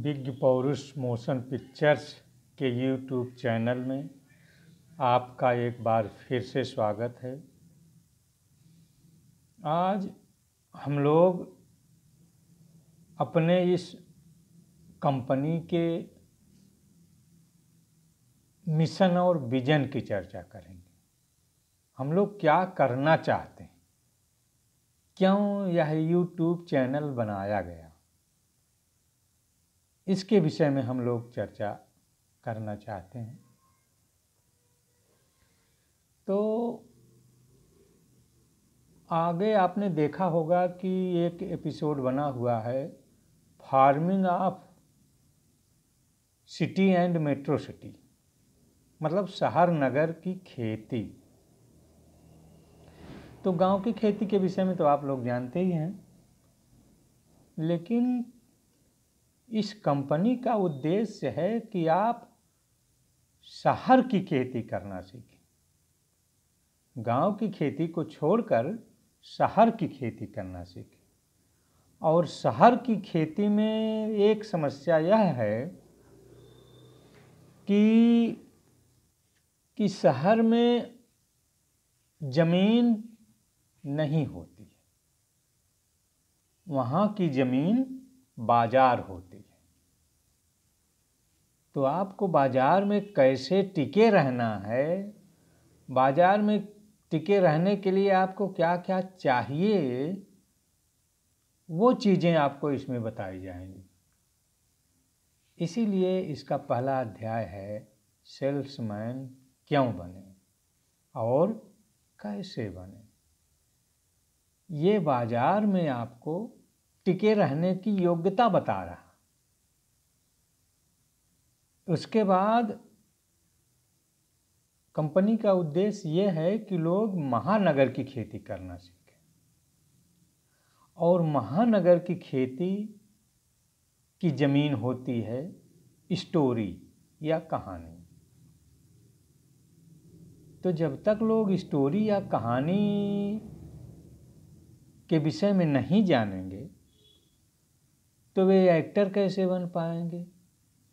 big Paurush motion pictures के YouTube channel में आपका एक बार फिर से स्वागत है आज हम लोग अपने इस कंपनी के मिशन और विजन की चर्चा करेंगे हम लोग क्या करना चाहते हैं क्यों यह यूट्यूब चैनल बनाया गया इसके विषय में हम लोग चर्चा करना चाहते हैं तो आगे आपने देखा होगा कि एक एपिसोड बना हुआ है farming of city and metro city मतलब शहर नगर की खेती तो गांव की खेती के विषय में तो आप लोग जानते ही हैं लेकिन इस कंपनी का उद्देश्य है कि आप शहर की खेती करना सीखें गांव की खेती को छोड़कर शहर की खेती करना सीखें और शहर की खेती में एक समस्या यह है कि कि शहर में ज़मीन नहीं होती वहाँ की ज़मीन बाजार होती है तो आपको बाजार में कैसे टिके रहना है बाजार में टिके रहने के लिए आपको क्या क्या चाहिए वो चीज़ें आपको इसमें बताई जाएंगी इसीलिए इसका पहला अध्याय है सेल्समैन क्यों बने और कैसे बने ये बाज़ार में आपको टिके रहने की योग्यता बता रहा उसके बाद कंपनी का उद्देश्य यह है कि लोग महानगर की खेती करना सीखें और महानगर की खेती की ज़मीन होती है स्टोरी या कहानी तो जब तक लोग स्टोरी या कहानी के विषय में नहीं जानेंगे तो वे एक्टर कैसे बन पाएंगे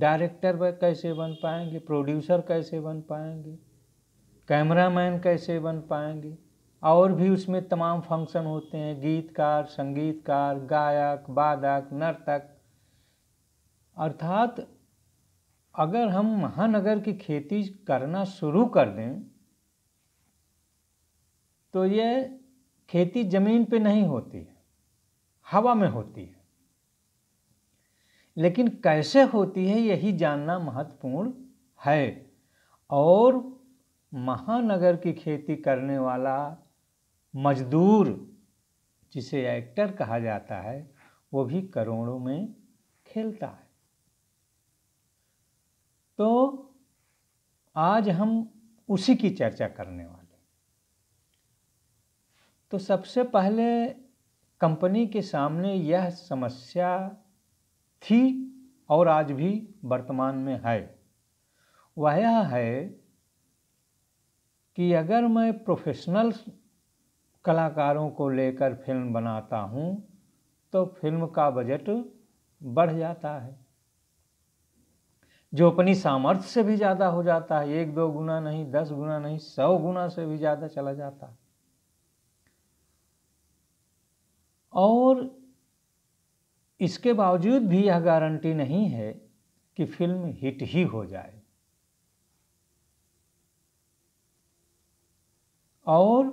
डायरेक्टर कैसे बन पाएंगे प्रोड्यूसर कैसे बन पाएंगे कैमरामैन कैसे बन पाएंगे और भी उसमें तमाम फंक्शन होते हैं गीतकार संगीतकार गायक वादक नर्तक अर्थात अगर हम महानगर की खेती करना शुरू कर दें तो यह खेती ज़मीन पे नहीं होती है हवा में होती है लेकिन कैसे होती है यही जानना महत्वपूर्ण है और महानगर की खेती करने वाला मजदूर जिसे एक्टर कहा जाता है वो भी करोड़ों में खेलता है तो आज हम उसी की चर्चा करने वाले तो सबसे पहले कंपनी के सामने यह समस्या थी और आज भी वर्तमान में है वह यह है कि अगर मैं प्रोफेशनल कलाकारों को लेकर फिल्म बनाता हूँ तो फिल्म का बजट बढ़ जाता है जो अपनी सामर्थ्य से भी ज़्यादा हो जाता है एक दो गुना नहीं दस गुना नहीं सौ गुना से भी ज़्यादा चला जाता है और इसके बावजूद भी यह गारंटी नहीं है कि फिल्म हिट ही हो जाए और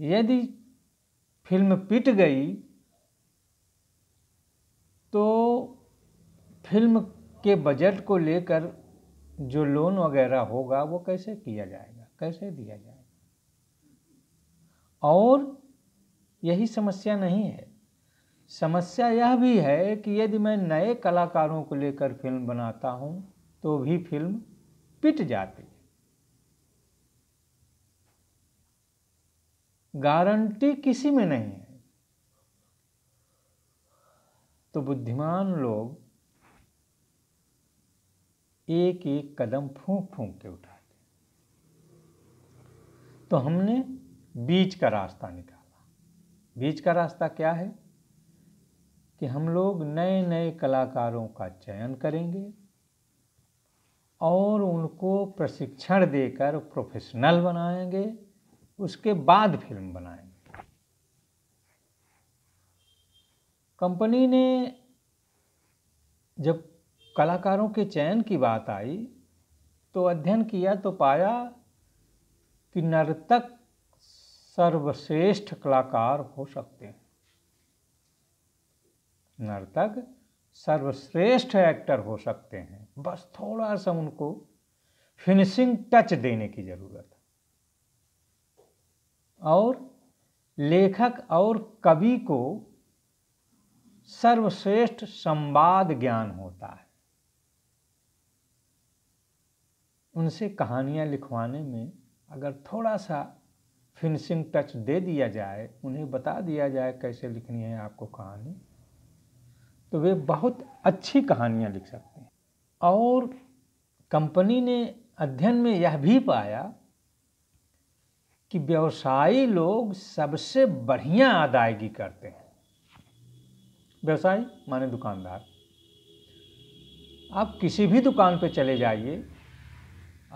यदि फिल्म पिट गई तो फिल्म के बजट को लेकर जो लोन वगैरह होगा वो कैसे किया जाएगा कैसे दिया जाएगा और यही समस्या नहीं है समस्या यह भी है कि यदि मैं नए कलाकारों को लेकर फिल्म बनाता हूं तो भी फिल्म पिट जाती है गारंटी किसी में नहीं है तो बुद्धिमान लोग एक एक कदम फूंक फूंक के उठाते तो हमने बीच का रास्ता निकाला बीच का रास्ता क्या है कि हम लोग नए नए कलाकारों का चयन करेंगे और उनको प्रशिक्षण देकर प्रोफेशनल बनाएंगे उसके बाद फिल्म बनाएंगे कंपनी ने जब कलाकारों के चयन की बात आई तो अध्ययन किया तो पाया कि नर्तक सर्वश्रेष्ठ कलाकार हो सकते हैं नर्तक सर्वश्रेष्ठ एक्टर हो सकते हैं बस थोड़ा सा उनको फिनिशिंग टच देने की ज़रूरत है और लेखक और कवि को सर्वश्रेष्ठ संवाद ज्ञान होता है उनसे कहानियां लिखवाने में अगर थोड़ा सा फिनिशिंग टच दे दिया जाए उन्हें बता दिया जाए कैसे लिखनी है आपको कहानी तो वे बहुत अच्छी कहानियाँ लिख सकते हैं और कंपनी ने अध्ययन में यह भी पाया कि व्यवसायी लोग सबसे बढ़िया अदायगी करते हैं व्यवसायी माने दुकानदार आप किसी भी दुकान पर चले जाइए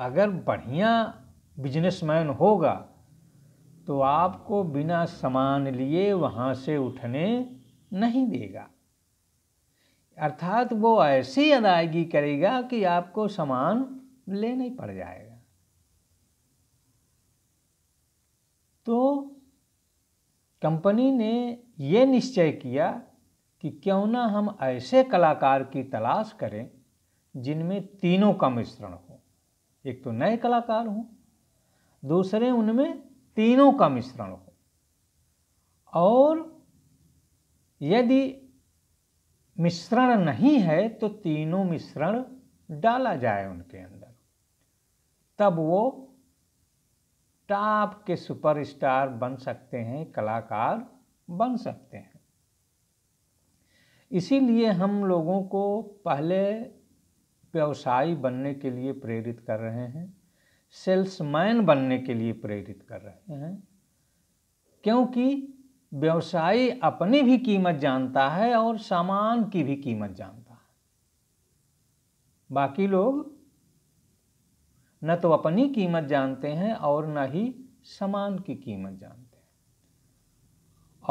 अगर बढ़िया बिजनेसमैन होगा तो आपको बिना सामान लिए वहाँ से उठने नहीं देगा अर्थात वो ऐसी अदायगी करेगा कि आपको सामान ले नहीं पड़ जाएगा तो कंपनी ने ये निश्चय किया कि क्यों ना हम ऐसे कलाकार की तलाश करें जिनमें तीनों का मिश्रण हो एक तो नए कलाकार हों दूसरे उनमें तीनों का मिश्रण हो और यदि मिश्रण नहीं है तो तीनों मिश्रण डाला जाए उनके अंदर तब वो टॉप के सुपरस्टार बन सकते हैं कलाकार बन सकते हैं इसीलिए हम लोगों को पहले व्यवसायी बनने के लिए प्रेरित कर रहे हैं सेल्समैन बनने के लिए प्रेरित कर रहे हैं क्योंकि व्यवसायी अपनी भी कीमत जानता है और सामान की भी कीमत जानता है बाकी लोग न तो अपनी कीमत जानते हैं और न ही सामान की कीमत जानते हैं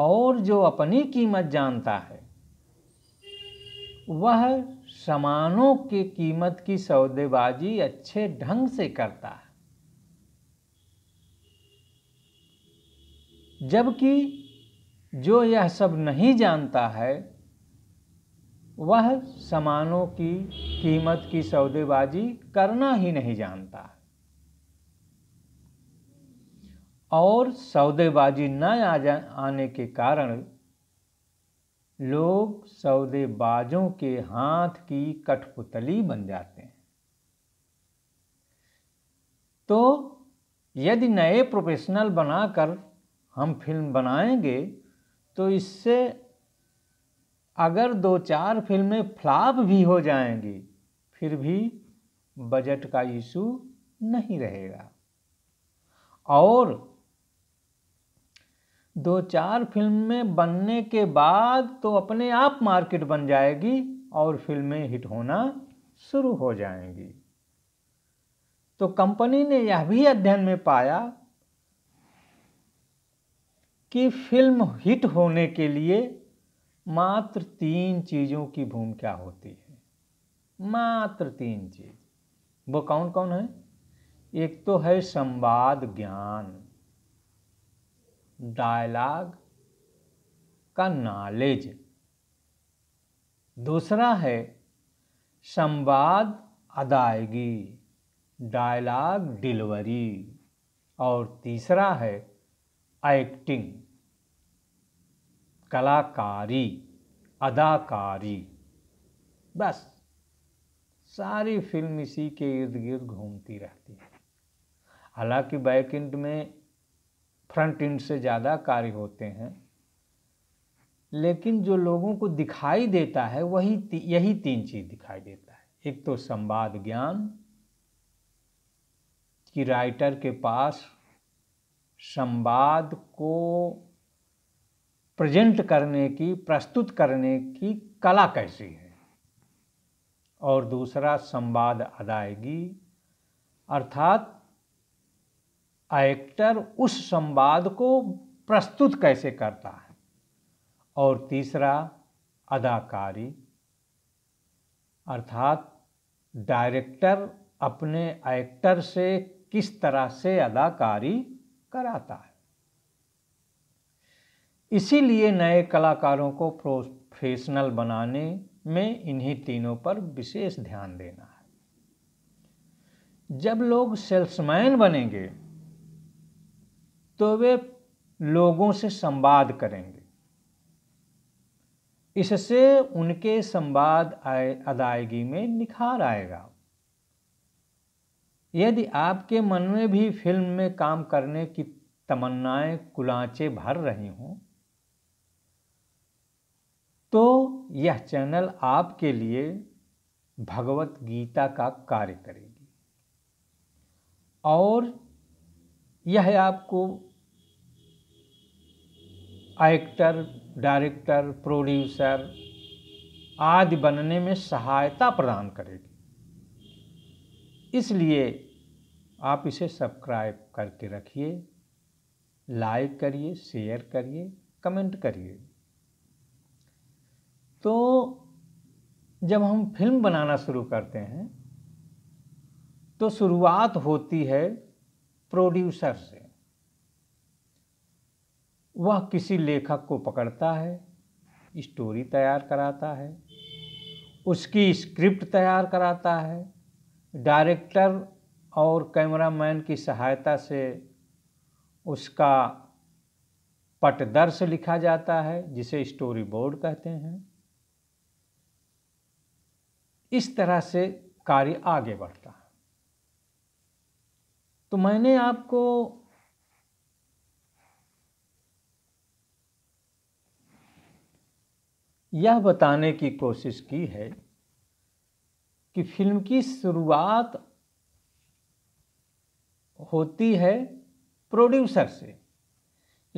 और जो अपनी कीमत जानता है वह सामानों की कीमत की सौदेबाजी अच्छे ढंग से करता है जबकि जो यह सब नहीं जानता है वह सामानों की कीमत की सौदेबाजी करना ही नहीं जानता और सौदेबाजी न आ जा आने के कारण लोग सौदेबाजों के हाथ की कठपुतली बन जाते हैं तो यदि नए प्रोफेशनल बनाकर हम फिल्म बनाएंगे तो इससे अगर दो चार फिल्में फ्लाप भी हो जाएंगी फिर भी बजट का इशू नहीं रहेगा और दो चार फिल्म में बनने के बाद तो अपने आप मार्केट बन जाएगी और फिल्में हिट होना शुरू हो जाएंगी तो कंपनी ने यह भी अध्ययन में पाया कि फिल्म हिट होने के लिए मात्र तीन चीज़ों की भूमिका होती है मात्र तीन चीज़ वो कौन कौन है एक तो है संवाद ज्ञान डायलॉग का नॉलेज दूसरा है संवाद अदायगी डायलॉग डिलीवरी और तीसरा है एक्टिंग कलाकारी अदाकारी बस सारी फिल्म इसी के इर्द गिर्द घूमती रहती है हालांकि बैक इंड में फ्रंट इंड से ज़्यादा कार्य होते हैं लेकिन जो लोगों को दिखाई देता है वही ती, यही तीन चीज़ दिखाई देता है एक तो संवाद ज्ञान कि राइटर के पास संवाद को प्रेजेंट करने की प्रस्तुत करने की कला कैसी है और दूसरा संवाद अदायगी अर्थात एक्टर उस संवाद को प्रस्तुत कैसे करता है और तीसरा अदाकारी अर्थात डायरेक्टर अपने एक्टर से किस तरह से अदाकारी कराता है इसीलिए नए कलाकारों को प्रोफेशनल बनाने में इन्हीं तीनों पर विशेष ध्यान देना है जब लोग सेल्समैन बनेंगे तो वे लोगों से संवाद करेंगे इससे उनके संवाद अदायगी में निखार आएगा यदि आपके मन में भी फिल्म में काम करने की तमन्नाएं कुलाचे भर रही हों तो यह चैनल आपके लिए भगवत गीता का कार्य करेगी और यह आपको एक्टर डायरेक्टर प्रोड्यूसर आदि बनने में सहायता प्रदान करेगी इसलिए आप इसे सब्सक्राइब करके रखिए लाइक करिए शेयर करिए कमेंट करिए तो जब हम फिल्म बनाना शुरू करते हैं तो शुरुआत होती है प्रोड्यूसर से वह किसी लेखक को पकड़ता है स्टोरी तैयार कराता है उसकी स्क्रिप्ट तैयार कराता है डायरेक्टर और कैमरामैन की सहायता से उसका पटदर्श लिखा जाता है जिसे स्टोरी बोर्ड कहते हैं इस तरह से कार्य आगे बढ़ता है तो मैंने आपको यह बताने की कोशिश की है कि फिल्म की शुरुआत होती है प्रोड्यूसर से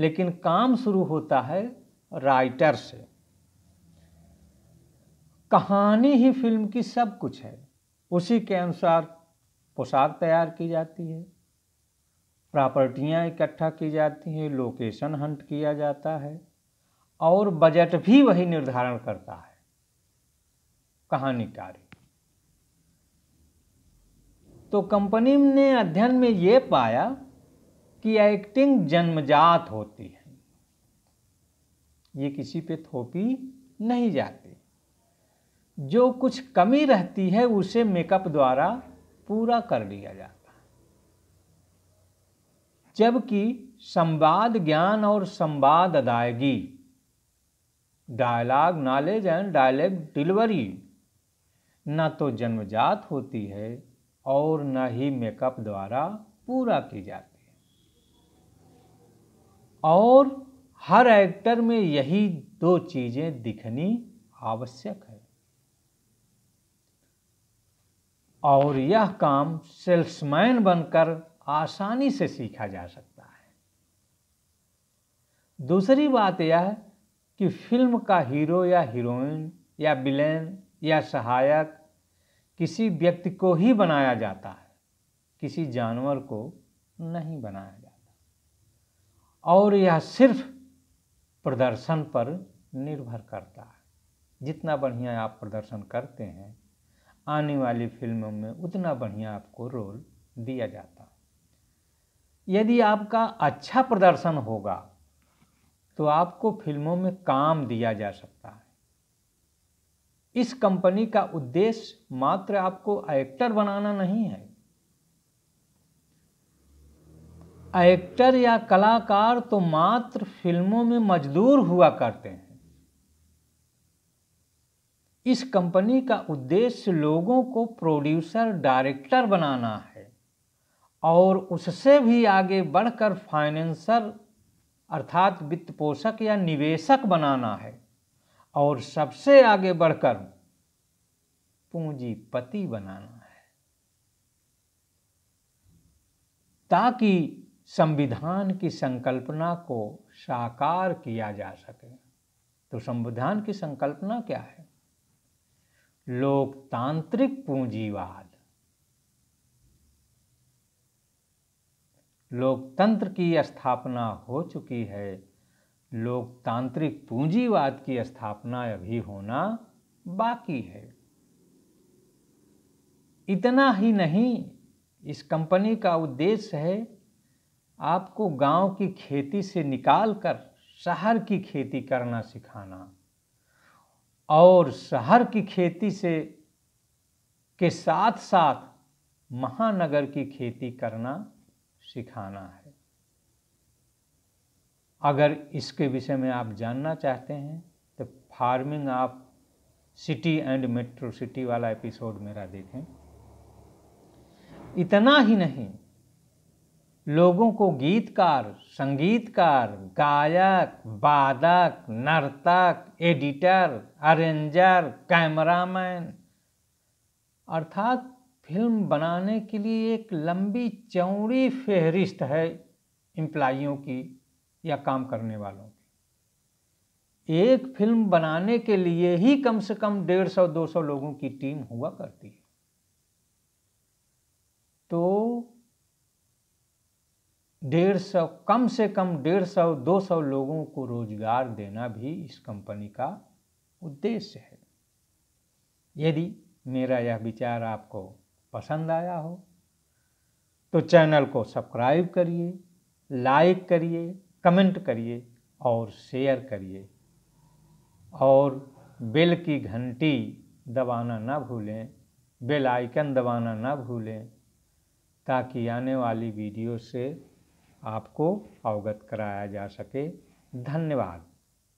लेकिन काम शुरू होता है राइटर से कहानी ही फिल्म की सब कुछ है उसी के अनुसार पोशाक तैयार की जाती है प्रॉपर्टियाँ इकट्ठा की जाती हैं लोकेशन हंट किया जाता है और बजट भी वही निर्धारण करता है कहानीकारी तो कंपनी ने अध्ययन में ये पाया कि एक्टिंग जन्मजात होती है ये किसी पे थोपी नहीं जाती जो कुछ कमी रहती है उसे मेकअप द्वारा पूरा कर लिया जाता है जबकि संवाद ज्ञान और संवाद अदायगी dialogue knowledge and dialogue delivery न तो जन्मजात होती है और न ही मेकअप द्वारा पूरा की जाती है और हर एक्टर में यही दो चीज़ें दिखनी आवश्यक है और यह काम सेल्समैन बनकर आसानी से सीखा जा सकता है दूसरी बात यह कि फिल्म का हीरो या हीरोइन या विलेन या सहायक किसी व्यक्ति को ही बनाया जाता है किसी जानवर को नहीं बनाया जाता और यह सिर्फ प्रदर्शन पर निर्भर करता है जितना बढ़िया आप प्रदर्शन करते हैं आने वाली फिल्मों में उतना बढ़िया आपको रोल दिया जाता यदि आपका अच्छा प्रदर्शन होगा तो आपको फिल्मों में काम दिया जा सकता है इस कंपनी का उद्देश्य मात्र आपको एक्टर बनाना नहीं है एक्टर या कलाकार तो मात्र फिल्मों में मजदूर हुआ करते हैं इस कंपनी का उद्देश्य लोगों को प्रोड्यूसर डायरेक्टर बनाना है और उससे भी आगे बढ़कर फाइनेंसर अर्थात वित्त पोषक या निवेशक बनाना है और सबसे आगे बढ़कर पूंजीपति बनाना है ताकि संविधान की संकल्पना को साकार किया जा सके तो संविधान की संकल्पना क्या है लोकतांत्रिक पूंजीवाद लोकतंत्र की स्थापना हो चुकी है लोकतांत्रिक पूंजीवाद की स्थापना अभी होना बाकी है इतना ही नहीं इस कंपनी का उद्देश्य है आपको गांव की खेती से निकालकर शहर की खेती करना सिखाना और शहर की खेती से के साथ साथ महानगर की खेती करना सिखाना है अगर इसके विषय में आप जानना चाहते हैं तो फार्मिंग आप सिटी एंड मेट्रो सिटी वाला एपिसोड मेरा देखें इतना ही नहीं लोगों को गीतकार संगीतकार गायक वादक नर्तक एडिटर अरेंजर कैमरामैन अर्थात फिल्म बनाने के लिए एक लंबी चौड़ी फहरिस्त है एम्प्लाइयों की या काम करने वालों की एक फिल्म बनाने के लिए ही कम से कम डेढ़ सौ दो सौ लोगों की टीम हुआ करती है तो डेढ़ सौ कम से कम डेढ़ सौ दो सौ लोगों को रोजगार देना भी इस कंपनी का उद्देश्य है यदि मेरा यह विचार आपको पसंद आया हो तो चैनल को सब्सक्राइब करिए लाइक करिए कमेंट करिए और शेयर करिए और बेल की घंटी दबाना ना भूलें बेल आइकन दबाना ना भूलें ताकि आने वाली वीडियो से आपको अवगत कराया जा सके धन्यवाद